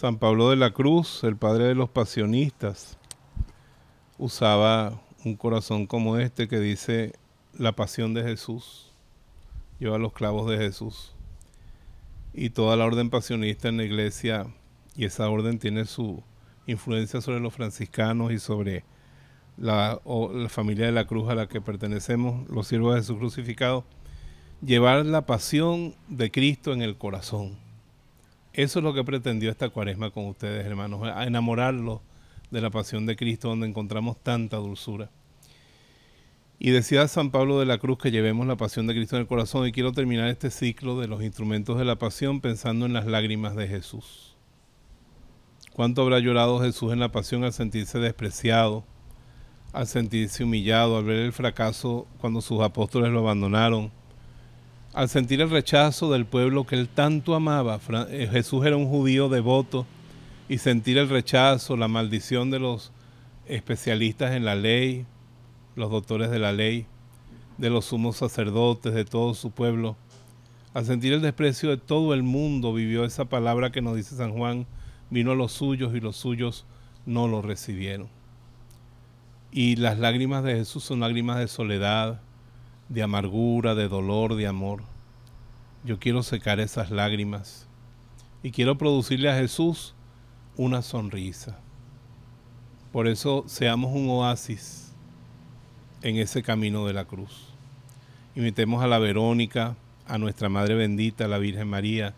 San Pablo de la Cruz, el padre de los pasionistas, usaba un corazón como este que dice la pasión de Jesús, lleva los clavos de Jesús. Y toda la orden pasionista en la iglesia, y esa orden tiene su influencia sobre los franciscanos y sobre la, familia de la cruz a la que pertenecemos, los siervos de Jesús crucificado, llevar la pasión de Cristo en el corazón eso es lo que pretendió esta cuaresma con ustedes, hermanos, a enamorarlos de la pasión de Cristo donde encontramos tanta dulzura. Y decía San Pablo de la Cruz que llevemos la pasión de Cristo en el corazón y quiero terminar este ciclo de los instrumentos de la pasión pensando en las lágrimas de Jesús. ¿Cuánto habrá llorado Jesús en la pasión al sentirse despreciado, al sentirse humillado, al ver el fracaso cuando sus apóstoles lo abandonaron, al sentir el rechazo del pueblo que él tanto amaba, eh, Jesús era un judío devoto, y sentir el rechazo, la maldición de los especialistas en la ley, los doctores de la ley, de los sumos sacerdotes, de todo su pueblo. Al sentir el desprecio de todo el mundo, vivió esa palabra que nos dice San Juan, vino a los suyos y los suyos no lo recibieron. Y las lágrimas de Jesús son lágrimas de soledad, de amargura, de dolor, de amor. Yo quiero secar esas lágrimas y quiero producirle a Jesús una sonrisa. Por eso seamos un oasis en ese camino de la cruz. Invitemos a la Verónica, a nuestra Madre Bendita, a la Virgen María,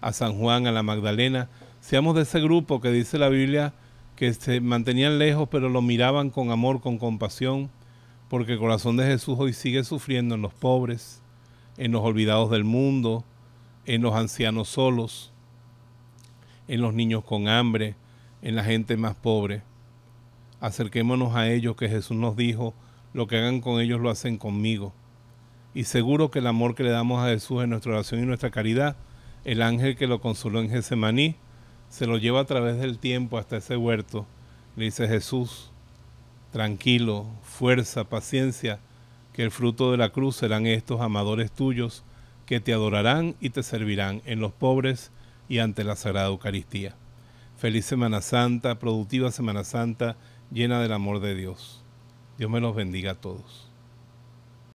a San Juan, a la Magdalena. Seamos de ese grupo que dice la Biblia que se mantenían lejos pero lo miraban con amor, con compasión porque el corazón de Jesús hoy sigue sufriendo en los pobres, en los olvidados del mundo, en los ancianos solos, en los niños con hambre, en la gente más pobre. Acerquémonos a ellos que Jesús nos dijo, lo que hagan con ellos lo hacen conmigo. Y seguro que el amor que le damos a Jesús en nuestra oración y nuestra caridad, el ángel que lo consoló en Getsemaní, se lo lleva a través del tiempo hasta ese huerto. Le dice Jesús, tranquilo, fuerza, paciencia, que el fruto de la cruz serán estos amadores tuyos, que te adorarán y te servirán en los pobres y ante la Sagrada Eucaristía. Feliz Semana Santa, productiva Semana Santa, llena del amor de Dios. Dios me los bendiga a todos.